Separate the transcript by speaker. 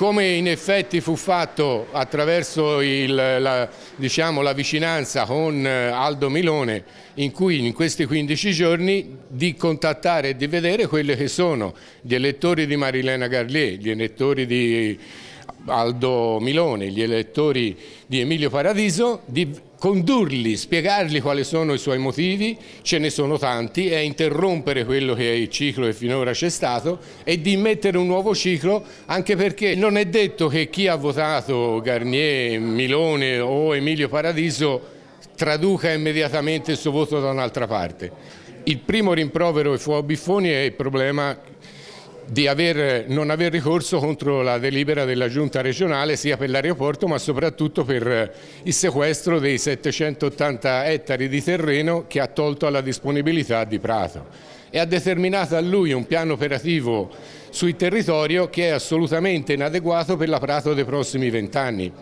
Speaker 1: come in effetti fu fatto attraverso il, la, diciamo, la, vicinanza con eh, Aldo Milone in cui in questi 15 giorni di contattare e di vedere quelli che sono gli elettori di Marilena Garlier, gli elettori di Aldo Milone, gli elettori di Emilio Paradiso, di condurli, spiegargli quali sono i suoi motivi, ce ne sono tanti, è interrompere quello che è il ciclo che finora c'è stato e di mettere un nuovo ciclo anche perché non è detto che chi ha votato Garnier, Milone o Emilio Paradiso traduca immediatamente il suo voto da un'altra parte. Il primo rimprovero che fu a Biffoni è il problema di aver, non aver ricorso contro la delibera della giunta regionale sia per l'aeroporto ma soprattutto per eh, il sequestro dei 780 ettari di terreno che ha tolto alla disponibilità di Prato e ha determinato a lui un piano operativo sul territorio che è assolutamente inadeguato per la Prato dei prossimi vent'anni.